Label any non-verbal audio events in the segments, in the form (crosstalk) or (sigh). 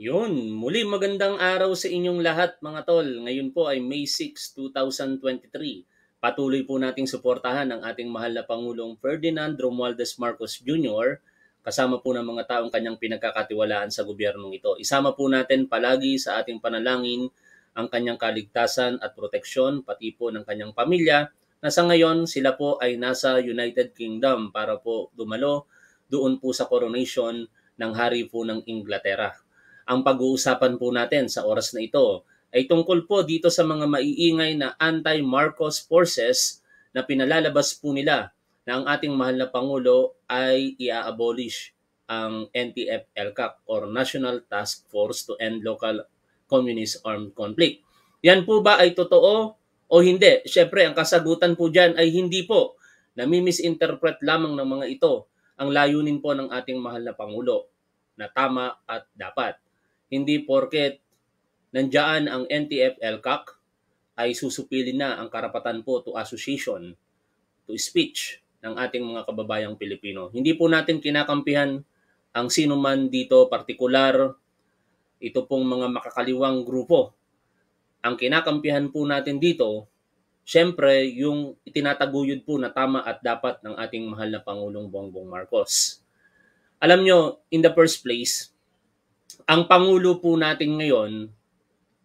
Yun, muli magandang araw sa inyong lahat mga tol. Ngayon po ay May 6, 2023. Patuloy po nating suportahan ang ating mahal na Pangulong Ferdinand Romualdez Marcos Jr. kasama po ng mga taong kanyang pinagkakatiwalaan sa gobyernong ito. Isama po natin palagi sa ating panalangin ang kanyang kaligtasan at proteksyon pati po ng kanyang pamilya na sa ngayon sila po ay nasa United Kingdom para po dumalo doon po sa coronation ng hari po ng Inglaterra. Ang pag-uusapan po natin sa oras na ito ay tungkol po dito sa mga maiingay na anti-Marcos forces na pinalalabas po nila na ang ating mahal na Pangulo ay ia-abolish ang NTF-ELCAC or National Task Force to End Local Communist Armed Conflict. Yan po ba ay totoo o hindi? Siyempre, ang kasagutan po dyan ay hindi po. Namimisinterpret lamang ng mga ito ang layunin po ng ating mahal na Pangulo na tama at dapat. Hindi porket nandiyan ang NTF cac ay susupilin na ang karapatan po to association, to speech ng ating mga kababayang Pilipino. Hindi po natin kinakampihan ang sino man dito partikular, ito pong mga makakaliwang grupo. Ang kinakampihan po natin dito, syempre yung itinataguyod po na tama at dapat ng ating mahal na Pangulong Bongbong Marcos. Alam nyo, in the first place, ang Pangulo po natin ngayon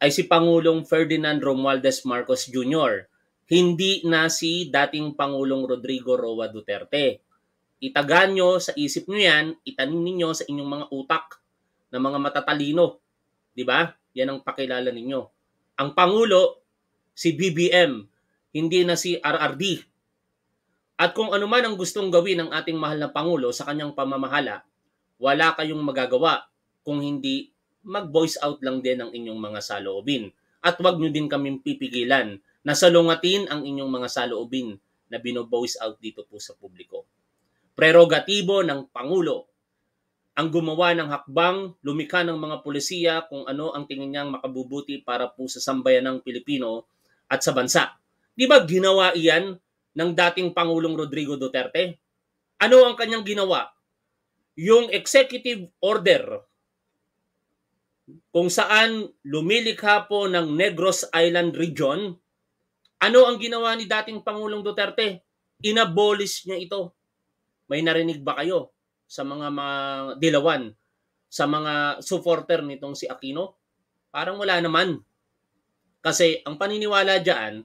ay si Pangulong Ferdinand Romualdez Marcos Jr., hindi na si dating Pangulong Rodrigo Roa Duterte. Itagan nyo sa isip nyo yan, itanim ninyo sa inyong mga utak ng mga matatalino. Di ba? Yan ang pakilala ninyo. Ang Pangulo, si BBM, hindi na si RRD. At kung ano man ang gustong gawin ng ating mahal na Pangulo sa kanyang pamamahala, wala kayong magagawa kung hindi, mag-voice out lang din ang inyong mga saloobin. At wag nyo din kaming pipigilan na salungatin ang inyong mga saloobin na bino-voice out dito po sa publiko. Prerogatibo ng Pangulo ang gumawa ng hakbang, lumika ng mga pulisiya kung ano ang tingin niyang makabubuti para po sa sambayan ng Pilipino at sa bansa. Di ba ginawa iyan ng dating Pangulong Rodrigo Duterte? Ano ang kanyang ginawa? Yung executive order kung saan lumilikha po ng Negros Island Region, ano ang ginawa ni dating Pangulong Duterte? Inabolish niya ito. May narinig ba kayo sa mga, mga dilawan, sa mga supporter nitong si Aquino? Parang wala naman. Kasi ang paniniwala dyan,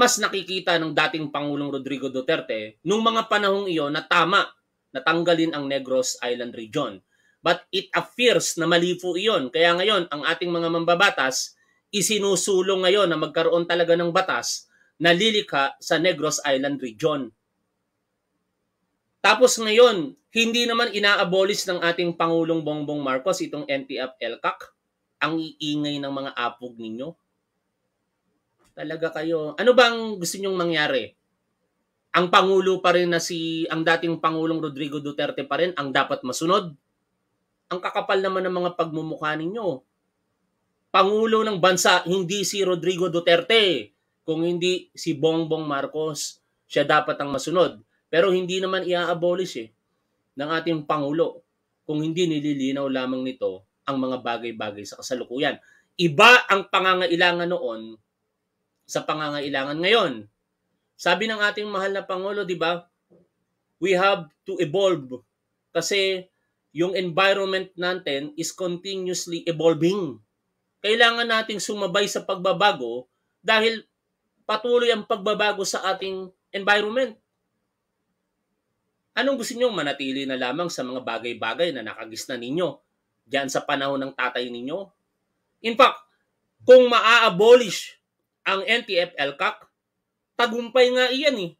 mas nakikita ng dating Pangulong Rodrigo Duterte nung mga panahong iyon na tama natanggalin ang Negros Island Region. But it appears na mali po iyon. Kaya ngayon, ang ating mga mambabatas, isinusulong ngayon na magkaroon talaga ng batas na lilika sa Negros Island Region. Tapos ngayon, hindi naman inaabolish ng ating Pangulong Bongbong Marcos itong NTF-ELCAC, ang iingay ng mga apog ninyo. Talaga kayo. Ano bang gusto nyong mangyari? Ang Pangulo pa rin na si, ang dating Pangulong Rodrigo Duterte pa rin ang dapat masunod? Ang kakapal naman ng mga pagmumukha ninyo. Pangulo ng bansa, hindi si Rodrigo Duterte, kung hindi si Bongbong Marcos. Siya dapat ang masunod. Pero hindi naman i-abolish eh, ng ating Pangulo kung hindi nililinaw lamang nito ang mga bagay-bagay sa kasalukuyan. Iba ang pangangailangan noon sa pangangailangan ngayon. Sabi ng ating mahal na Pangulo, di ba? We have to evolve. Kasi yung environment natin is continuously evolving. Kailangan nating sumabay sa pagbabago dahil patuloy ang pagbabago sa ating environment. Anong gusto niyo manatili na lamang sa mga bagay-bagay na nakagisna ninyo diyan sa panahon ng tatay ninyo? In fact, kung maa-abolish ang NTF-LCAC, tagumpay nga iyan eh.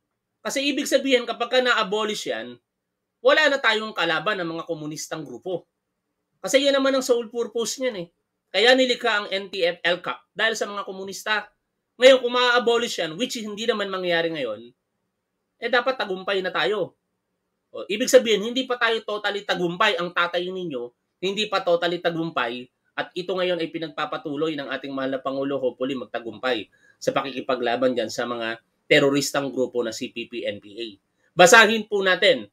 Kasi ibig sabihin kapag ka na-abolish yan, wala na tayong kalaban ng mga komunistang grupo. Kasi yan naman ang sole purpose niyan eh. Kaya nilikha ang NTF LCAP dahil sa mga komunista. Ngayon, kung ma-abolish yan, which hindi naman mangyayari ngayon, eh dapat tagumpay na tayo. O, ibig sabihin, hindi pa tayo totally tagumpay ang tatay ninyo, hindi pa totally tagumpay, at ito ngayon ay pinagpapatuloy ng ating mahal na Pangulo, hopefully magtagumpay sa pakikipaglaban dyan sa mga teroristang grupo na CPP-NPA. Basahin po natin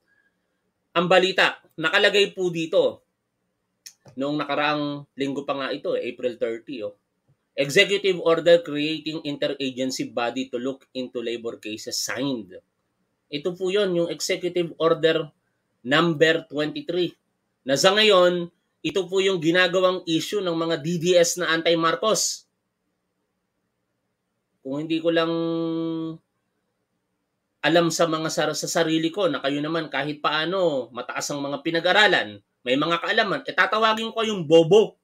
ang balita, nakalagay po dito, noong nakaraang linggo pa nga ito, eh, April 30, oh, Executive Order Creating Interagency Body to Look into Labor Cases signed. Ito po yon yung Executive Order Number 23 na sa ngayon, ito po yung ginagawang issue ng mga DDS na anti-Marcos. Kung hindi ko lang alam sa mga sa, sa sarili ko na kayo naman kahit paano mataas ang mga pinag-aralan, may mga kaalaman, eh tatawagin ko kayong bobo.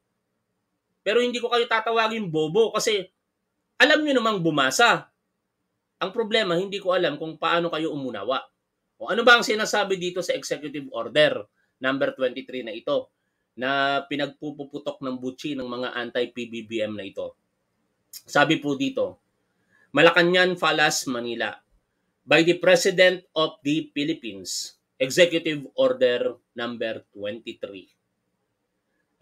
Pero hindi ko kayo tatawagin bobo kasi alam niyo namang bumasa. Ang problema, hindi ko alam kung paano kayo umunawa. O ano ba ang sinasabi dito sa executive order number 23 na ito na pinagpupuputok ng buchi ng mga anti-PBBM na ito? Sabi po dito, Malacanang Falas, Manila by the President of the Philippines, Executive Order number 23,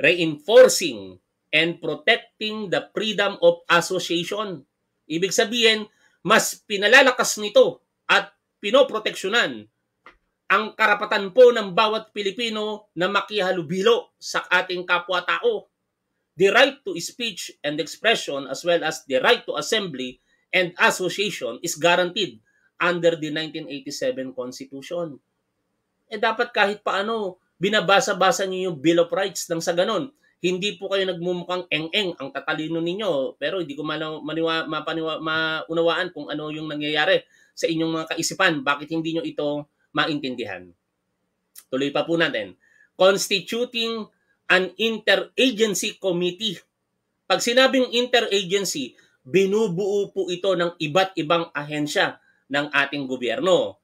reinforcing and protecting the freedom of association. Ibig sabihin, mas pinalalakas nito at pinoproteksyonan ang karapatan po ng bawat Pilipino na makihalubilo sa ating kapwa-tao. The right to speech and expression as well as the right to assembly and association is guaranteed under the 1987 Constitution. Eh dapat kahit paano, binabasa-basa niyo yung Bill of Rights nang sa ganun. Hindi po kayo nagmumukhang eng-eng ang tatalino ninyo, pero hindi ko man, maniwa, mapaniwa, maunawaan kung ano yung nangyayari sa inyong mga kaisipan. Bakit hindi nyo ito maintindihan? Tuloy pa po natin. Constituting an interagency committee. Pag sinabing interagency, binubuo po ito ng iba't ibang ahensya ng ating gobyerno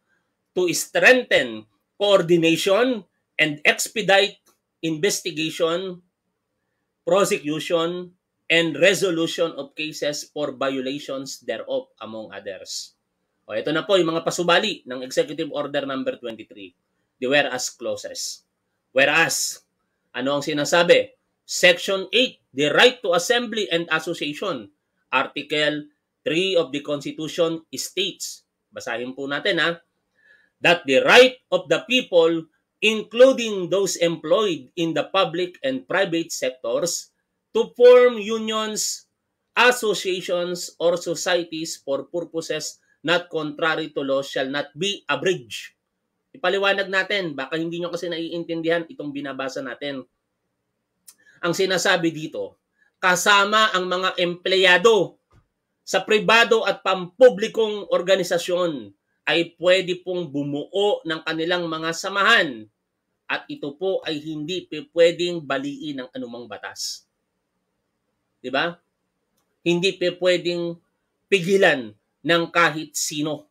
to strengthen coordination and expedite investigation, prosecution, and resolution of cases for violations thereof among others. O ito na po yung mga pasubali ng Executive Order number 23, the whereas clauses. Whereas, ano ang sinasabi? Section 8, the right to assembly and association, Article 3 of the Constitution states Basahin po natin ha. That the right of the people, including those employed in the public and private sectors, to form unions, associations, or societies for purposes not contrary to law shall not be abridged. Ipaliwanag natin, baka hindi nyo kasi naiintindihan itong binabasa natin. Ang sinasabi dito, kasama ang mga empleyado sa pribado at pampublikong organisasyon ay pwede pong bumuo ng kanilang mga samahan at ito po ay hindi pwedeng baliin ng anumang batas. 'Di ba? Hindi pwedeng pigilan ng kahit sino.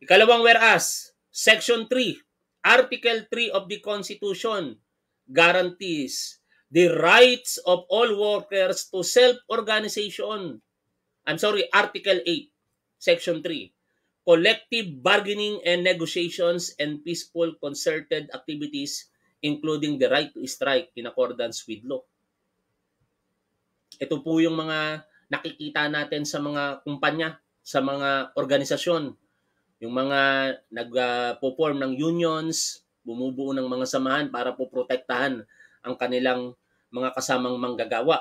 Ikalawang whereas, Section 3, Article 3 of the Constitution guarantees the rights of all workers to self-organization I'm sorry, Article 8, Section 3. Collective bargaining and negotiations and peaceful concerted activities including the right to strike in accordance with law. Ito po yung mga nakikita natin sa mga kumpanya, sa mga organisasyon, yung mga nagpo perform ng unions, bumubuo ng mga samahan para po protektahan ang kanilang mga kasamang manggagawa.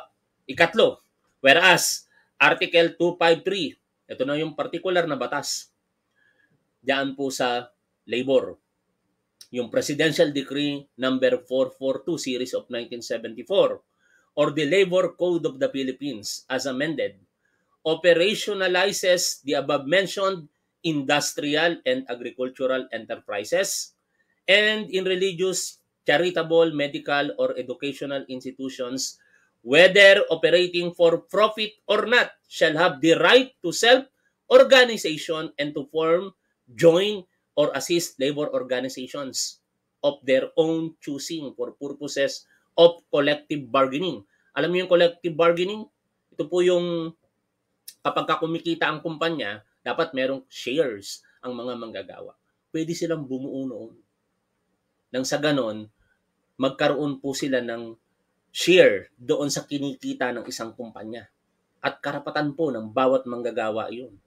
Ikatlo, whereas Article 253. Ito na yung particular na batas. Diyan po sa labor. Yung Presidential Decree number 442 series of 1974 or the Labor Code of the Philippines as amended operationalizes the above mentioned industrial and agricultural enterprises and in religious, charitable, medical, or educational institutions whether operating for profit or not, shall have the right to self-organization and to form, join, or assist labor organizations of their own choosing for purposes of collective bargaining. Alam niyo yung collective bargaining? Ito po yung kapag kumikita ang kumpanya, dapat merong shares ang mga manggagawa. Pwede silang bumuo noon. Nang sa ganon, magkaroon po sila ng share doon sa kinikita ng isang kumpanya. At karapatan po ng bawat manggagawa yun.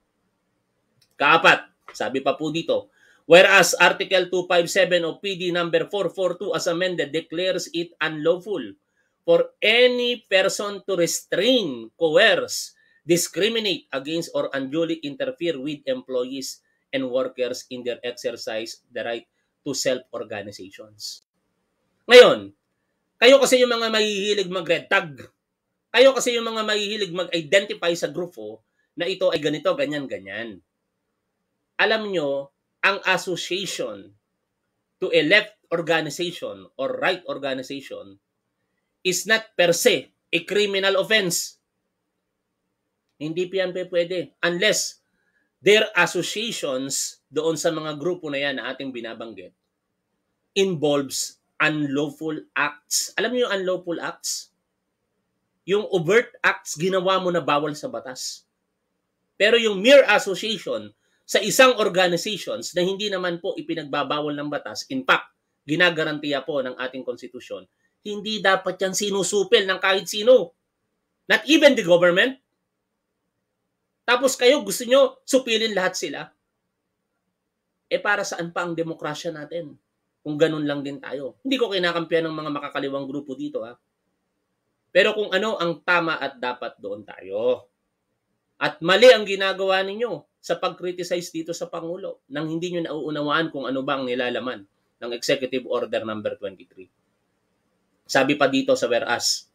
Kaapat, sabi pa po dito, whereas Article 257 of PD number 442 as amended declares it unlawful for any person to restrain, coerce, discriminate against or unduly interfere with employees and workers in their exercise the right to self-organizations. Ngayon, kayo kasi yung mga mahihilig mag-red tag. Kayo kasi yung mga mahihilig mag-identify sa grupo oh, na ito ay ganito, ganyan, ganyan. Alam nyo, ang association to a left organization or right organization is not per se a criminal offense. Hindi pa yan pwede unless their associations doon sa mga grupo na yan na ating binabanggit involves unlawful acts. Alam niyo yung unlawful acts? Yung overt acts ginawa mo na bawal sa batas. Pero yung mere association sa isang organizations na hindi naman po ipinagbabawal ng batas, in fact, ginagarantiya po ng ating konstitusyon, hindi dapat yan sinusupil ng kahit sino. Not even the government. Tapos kayo gusto nyo supilin lahat sila. E para saan pa ang demokrasya natin? Kung ganun lang din tayo. Hindi ko kinakampihan ng mga makakaliwang grupo dito ha. Ah. Pero kung ano ang tama at dapat doon tayo. At mali ang ginagawa ninyo sa pag-criticize dito sa Pangulo nang hindi nyo nauunawaan kung ano ba ang nilalaman ng Executive Order number no. 23. Sabi pa dito sa whereas,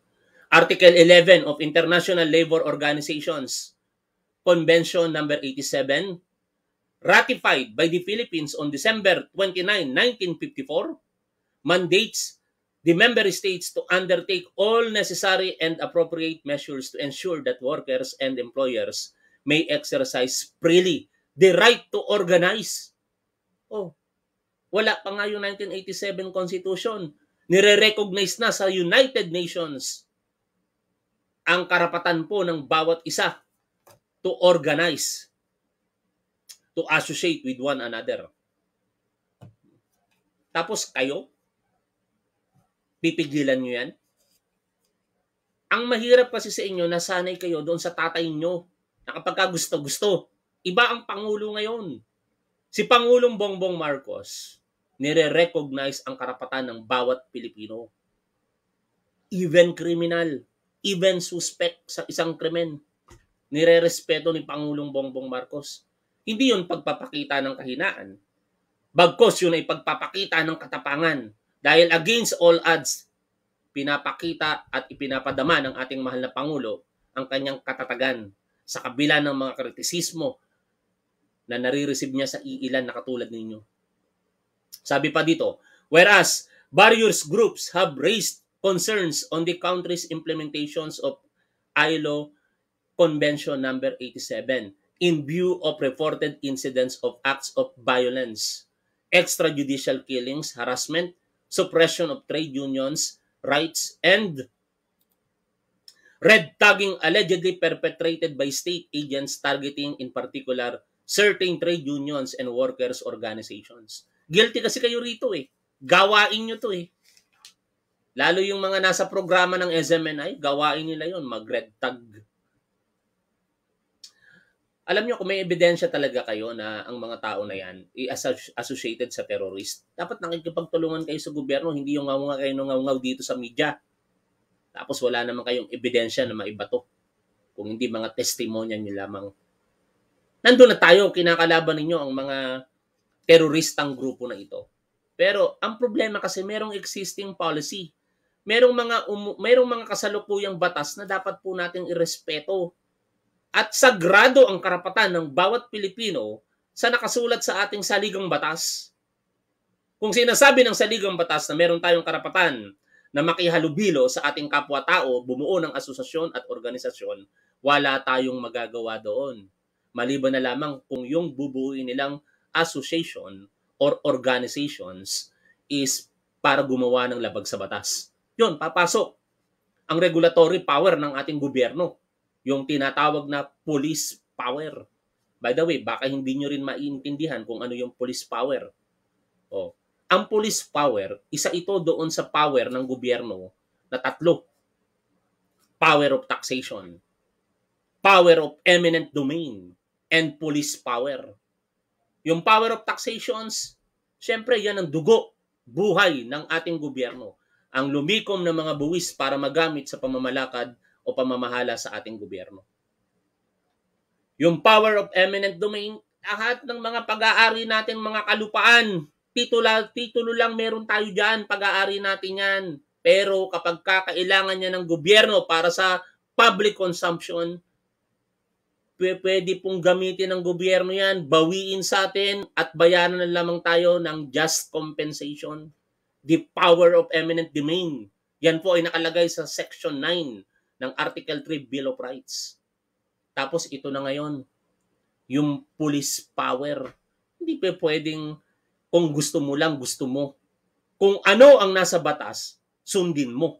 Article 11 of International Labor Organizations Convention number no. 87 ratified by the Philippines on December 29, 1954, mandates the member states to undertake all necessary and appropriate measures to ensure that workers and employers may exercise freely the right to organize. Oh, wala pa nga yung 1987 Constitution. Nire-recognize na sa United Nations ang karapatan po ng bawat isa to organize to associate with one another. Tapos kayo, pipigilan nyo yan? Ang mahirap kasi sa inyo, nasanay kayo doon sa tatay nyo na kapag gusto-gusto. Iba ang Pangulo ngayon. Si Pangulong Bongbong Marcos, nire-recognize ang karapatan ng bawat Pilipino. Even criminal, even suspect sa isang krimen, nire-respeto ni Pangulong Bongbong Marcos. Hindi yon pagpapakita ng kahinaan. Bagkos yun ay pagpapakita ng katapangan. Dahil against all odds, pinapakita at ipinapadama ng ating mahal na Pangulo ang kanyang katatagan sa kabila ng mga kritisismo na nare-receive niya sa iilan na katulad ninyo. Sabi pa dito, whereas various groups have raised concerns on the country's implementations of ILO Convention number 87 in view of reported incidents of acts of violence, extrajudicial killings, harassment, suppression of trade unions, rights, and red tagging allegedly perpetrated by state agents targeting in particular certain trade unions and workers organizations. Guilty kasi kayo rito eh. Gawain nyo to eh. Lalo yung mga nasa programa ng SMNI, gawain nila yon mag-red tag alam nyo kung may ebidensya talaga kayo na ang mga tao na yan i-associated sa terrorist, dapat nakikipagtulungan kayo sa gobyerno, hindi yung ngaw kayo ng ngaw dito sa media. Tapos wala naman kayong ebidensya na maibato Kung hindi mga testimonya nyo lamang. Nandun na tayo, kinakalaban ninyo ang mga teroristang grupo na ito. Pero ang problema kasi merong existing policy. Merong mga um, merong mga kasalukuyang batas na dapat po nating irespeto at sagrado ang karapatan ng bawat Pilipino sa nakasulat sa ating saligang batas. Kung sinasabi ng saligang batas na meron tayong karapatan na makihalubilo sa ating kapwa-tao, bumuo ng asosasyon at organisasyon, wala tayong magagawa doon. Maliban na lamang kung yung bubuuin nilang association or organizations is para gumawa ng labag sa batas. Yun, papasok ang regulatory power ng ating gobyerno yung tinatawag na police power. By the way, baka hindi nyo rin maiintindihan kung ano yung police power. Oh. Ang police power, isa ito doon sa power ng gobyerno na tatlo. Power of taxation, power of eminent domain, and police power. Yung power of taxations, syempre yan ang dugo, buhay ng ating gobyerno ang lumikom ng mga buwis para magamit sa pamamalakad o pamamahala sa ating gobyerno. Yung power of eminent domain, lahat ng mga pag-aari natin mga kalupaan, titulo, titulo lang meron tayo dyan, pag-aari natin yan. Pero kapag kakailangan niya ng gobyerno para sa public consumption, pwede pong gamitin ng gobyerno yan, bawiin sa atin at bayaran na lamang tayo ng just compensation. The power of eminent domain. Yan po ay nakalagay sa section 9 ng Article 3 Bill of Rights. Tapos ito na ngayon, yung police power. Hindi pa pwedeng kung gusto mo lang, gusto mo. Kung ano ang nasa batas, sundin mo.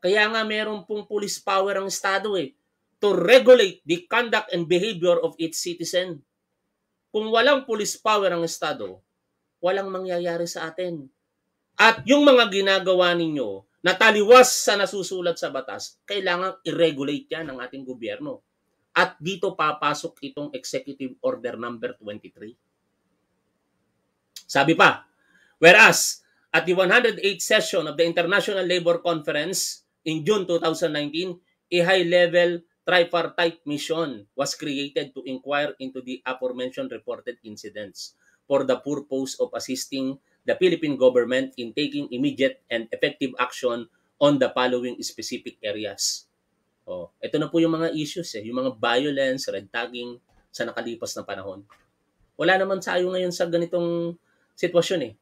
Kaya nga meron pong police power ang Estado eh, to regulate the conduct and behavior of its citizen. Kung walang police power ang Estado, walang mangyayari sa atin. At yung mga ginagawa ninyo, nataliwas sa nasusulat sa batas, kailangan i-regulate yan ng ating gobyerno. At dito papasok itong Executive Order Number 23. Sabi pa, whereas at the 108th session of the International Labor Conference in June 2019, a high-level tripartite mission was created to inquire into the aforementioned reported incidents for the purpose of assisting the Philippine government in taking immediate and effective action on the following specific areas. Oh, ito na po yung mga issues eh, yung mga violence, red tagging sa nakalipas na panahon. Wala naman tayo ngayon sa ganitong sitwasyon eh.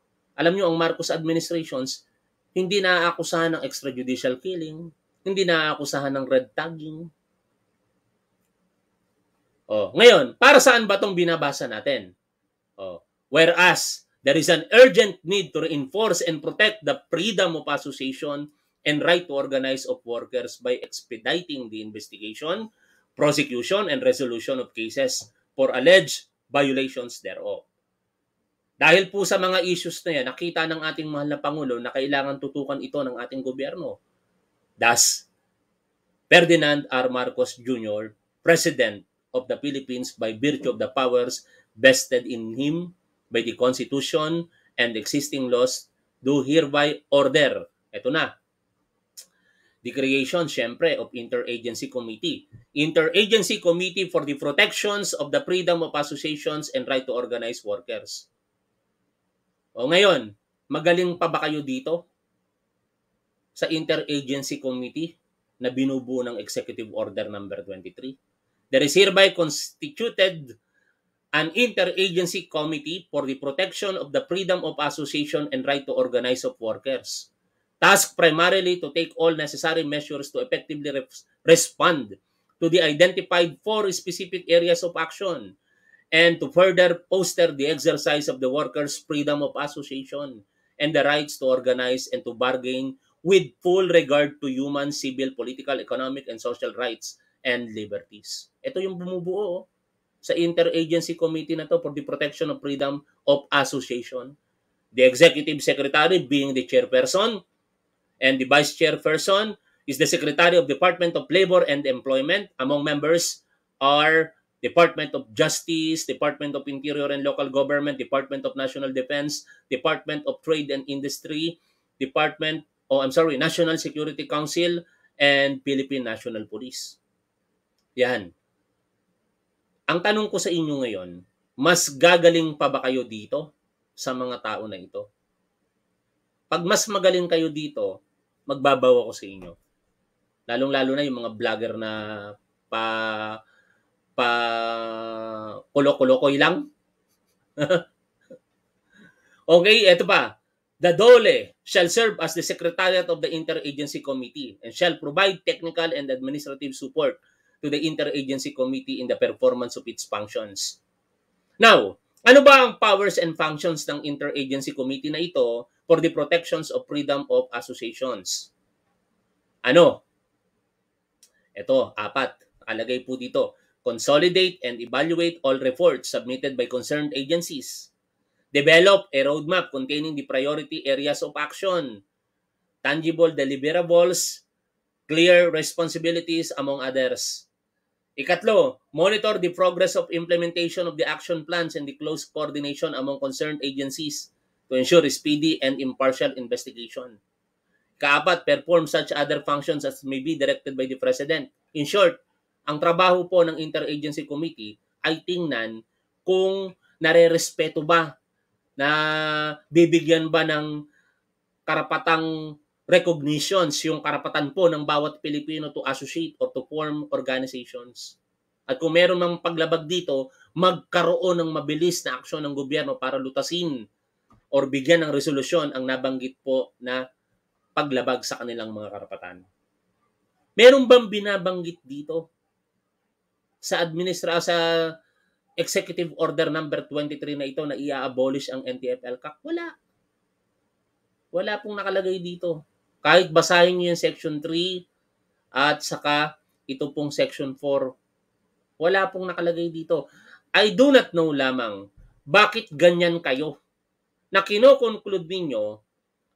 Alam niyo ang Marcos administrations hindi naaakusahan ng extrajudicial killing, hindi naaakusahan ng red tagging. Oh, ngayon, para saan ba 'tong binabasa natin? Oh, whereas There is an urgent need to reinforce and protect the freedom of association and right to organize of workers by expediting the investigation, prosecution, and resolution of cases for alleged violations thereof. Dahil po sa mga issues na yan, nakita ng ating mahal na Pangulo na kailangan tutukan ito ng ating gobyerno. Thus, Ferdinand R. Marcos Jr., President of the Philippines by virtue of the powers vested in him by the Constitution and existing laws, do hereby order. Ito na. The creation, syempre, of Interagency Committee. Interagency Committee for the Protections of the Freedom of Associations and Right to Organize Workers. O ngayon, magaling pa ba kayo dito? Sa Interagency Committee na binubuo ng Executive Order number no. 23? There is hereby constituted an interagency committee for the protection of the freedom of association and right to organize of workers, tasked primarily to take all necessary measures to effectively re- respond to the identified four specific areas of action and to further foster the exercise of the workers' freedom of association and the rights to organize and to bargain with full regard to human, civil, political, economic, and social rights and liberties. Ito yung bumubuo Oh sa Interagency Committee na to for the Protection of Freedom of Association. The Executive Secretary being the chairperson and the vice chairperson is the Secretary of Department of Labor and Employment. Among members are Department of Justice, Department of Interior and Local Government, Department of National Defense, Department of Trade and Industry, Department, oh, I'm sorry, National Security Council, and Philippine National Police. Yan. Ang tanong ko sa inyo ngayon, mas gagaling pa ba kayo dito sa mga tao na ito? Pag mas magaling kayo dito, magbabaw ako sa inyo. Lalong-lalo na yung mga vlogger na pa pa kulo-kulokoy lang. (laughs) okay, eto pa. The DOLE shall serve as the Secretariat of the Interagency Committee and shall provide technical and administrative support to the Interagency Committee in the performance of its functions. Now, ano ba ang powers and functions ng Interagency Committee na ito for the protections of freedom of associations? Ano? Ito, apat. Alagay po dito. Consolidate and evaluate all reports submitted by concerned agencies. Develop a roadmap containing the priority areas of action. Tangible deliverables, clear responsibilities among others. Ikatlo, monitor the progress of implementation of the action plans and the close coordination among concerned agencies to ensure speedy and impartial investigation. Kaapat, perform such other functions as may be directed by the President. In short, ang trabaho po ng Interagency Committee ay tingnan kung nare-respeto ba na bibigyan ba ng karapatang recognitions, yung karapatan po ng bawat Pilipino to associate or to form organizations. At kung meron mang paglabag dito, magkaroon ng mabilis na aksyon ng gobyerno para lutasin or bigyan ng resolusyon ang nabanggit po na paglabag sa kanilang mga karapatan. Meron bang binabanggit dito sa administra sa executive order number 23 na ito na i-abolish ang NTFL CAC? Wala. Wala pong nakalagay dito. Kahit basahin niyo yung section 3 at saka ito pong section 4, wala pong nakalagay dito. I do not know lamang bakit ganyan kayo na kinoconclude ninyo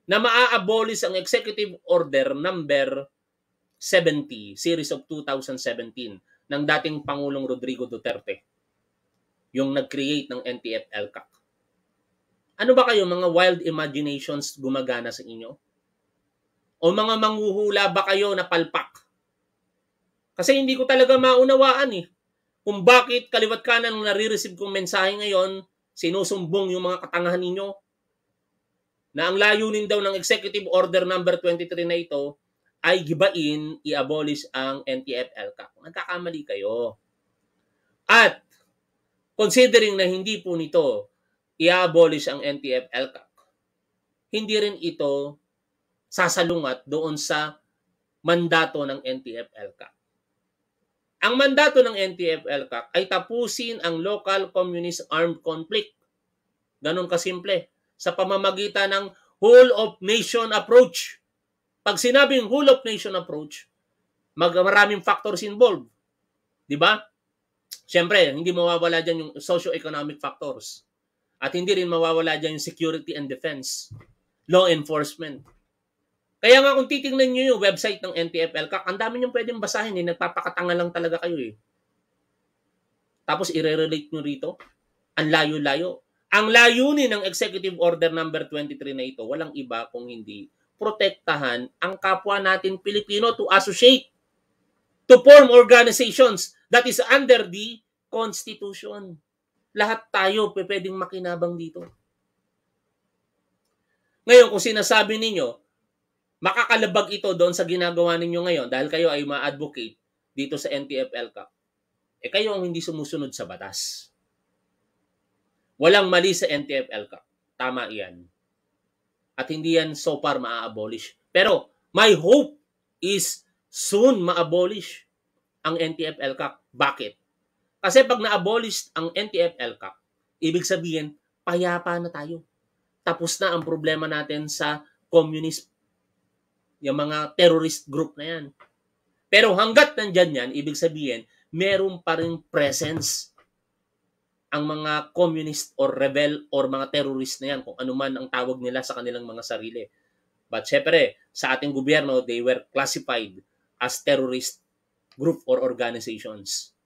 na maaabolish ang Executive Order number 70, series of 2017 ng dating Pangulong Rodrigo Duterte yung nag-create ng NTF LCAC. Ano ba kayo, mga wild imaginations gumagana sa inyo? O mga manghuhula ba kayo na palpak? Kasi hindi ko talaga maunawaan eh. Kung bakit kaliwat kanan ang nare-receive kong mensahe ngayon, sinusumbong yung mga katangahan ninyo na ang layunin daw ng Executive Order number no. 23 na ito ay gibain, i-abolish ang NTF-ELCAC. Nagkakamali kayo. At considering na hindi po nito i-abolish ang NTF-ELCAC, hindi rin ito sasalungat doon sa mandato ng NTF-ELCAC. Ang mandato ng NTF-ELCAC ay tapusin ang local communist armed conflict. Ganon kasimple. Sa pamamagitan ng whole of nation approach. Pag sinabing whole of nation approach, mag maraming factors involved. 'Di ba? Siyempre, hindi mawawala diyan yung socio-economic factors. At hindi rin mawawala diyan yung security and defense, law enforcement, kaya nga kung titingnan niyo yung website ng NTFL, ang dami niyong pwedeng basahin eh. Nagpapakatanga lang talaga kayo eh. Tapos ire-relate nyo rito. Ang layo-layo. Ang layunin ng Executive Order number 23 na ito, walang iba kung hindi protektahan ang kapwa natin Pilipino to associate, to form organizations that is under the Constitution. Lahat tayo pwedeng makinabang dito. Ngayon, kung sinasabi ninyo, Makakalabag ito doon sa ginagawa ninyo ngayon dahil kayo ay ma-advocate dito sa NTFL Cup. Eh kayo ang hindi sumusunod sa batas. Walang mali sa NTFL Cup. Tama iyan. At hindi yan so far ma-abolish. Pero my hope is soon ma-abolish ang NTFL Cup. Bakit? Kasi pag na-abolish ang NTFL Cup, ibig sabihin, payapa na tayo. Tapos na ang problema natin sa communist yung mga terrorist group na yan. Pero hanggat nandyan yan, ibig sabihin, meron pa rin presence ang mga communist or rebel or mga terrorist na yan, kung anuman ang tawag nila sa kanilang mga sarili. But syempre, sa ating gobyerno, they were classified as terrorist group or organizations.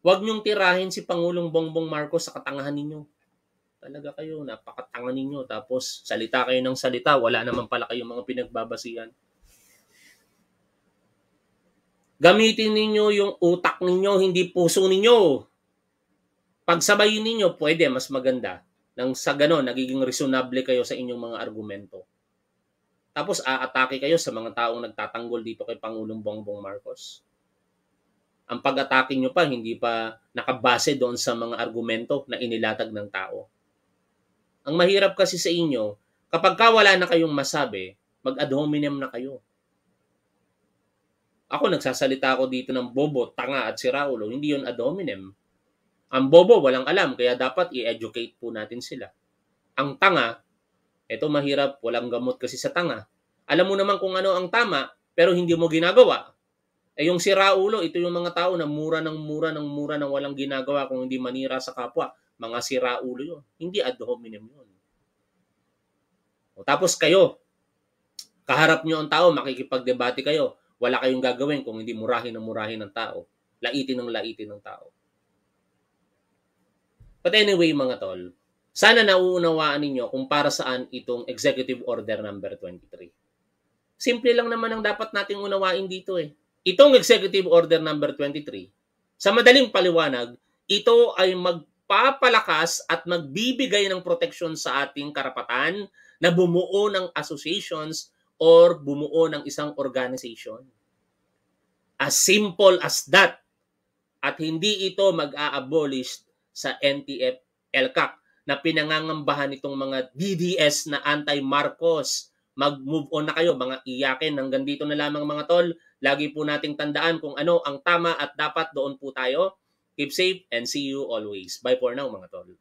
Huwag niyong tirahin si Pangulong Bongbong Marcos sa katangahan ninyo. Talaga kayo, napakatanga ninyo. Tapos, salita kayo ng salita. Wala naman pala kayong mga pinagbabasihan. Gamitin ninyo yung utak ninyo, hindi puso ninyo. Pagsabayin ninyo, pwede, mas maganda. Nang sa ganon, nagiging reasonable kayo sa inyong mga argumento. Tapos aatake kayo sa mga taong nagtatanggol dito kay Pangulong Bongbong Marcos. Ang pag-atake nyo pa, hindi pa nakabase doon sa mga argumento na inilatag ng tao. Ang mahirap kasi sa inyo, kapag ka wala na kayong masabi, mag-ad hominem na kayo. Ako, nagsasalita ako dito ng bobo, tanga at si Raulo. Hindi yun ad hominem. Ang bobo, walang alam. Kaya dapat i-educate po natin sila. Ang tanga, ito mahirap, walang gamot kasi sa tanga. Alam mo naman kung ano ang tama, pero hindi mo ginagawa. Eh yung si Raulo, ito yung mga tao na mura ng mura ng mura ng walang ginagawa kung hindi manira sa kapwa mga sira ulo yun. Hindi ad hominem yun. O, tapos kayo, kaharap nyo ang tao, makikipagdebate kayo. Wala kayong gagawin kung hindi murahin ang murahin ng tao. Laitin ng laitin ng tao. But anyway mga tol, sana nauunawaan ninyo kung para saan itong Executive Order number 23. Simple lang naman ang dapat nating unawain dito eh. Itong Executive Order number 23, sa madaling paliwanag, ito ay mag nagpapalakas at magbibigay ng proteksyon sa ating karapatan na bumuo ng associations or bumuo ng isang organization. As simple as that. At hindi ito mag-a-abolish sa NTF-ELCAC na pinangangambahan nitong mga DDS na anti-Marcos. Mag-move on na kayo mga iyakin. Hanggang dito na lamang mga tol. Lagi po nating tandaan kung ano ang tama at dapat doon po tayo Keep safe and see you always. Bye for now mga tol.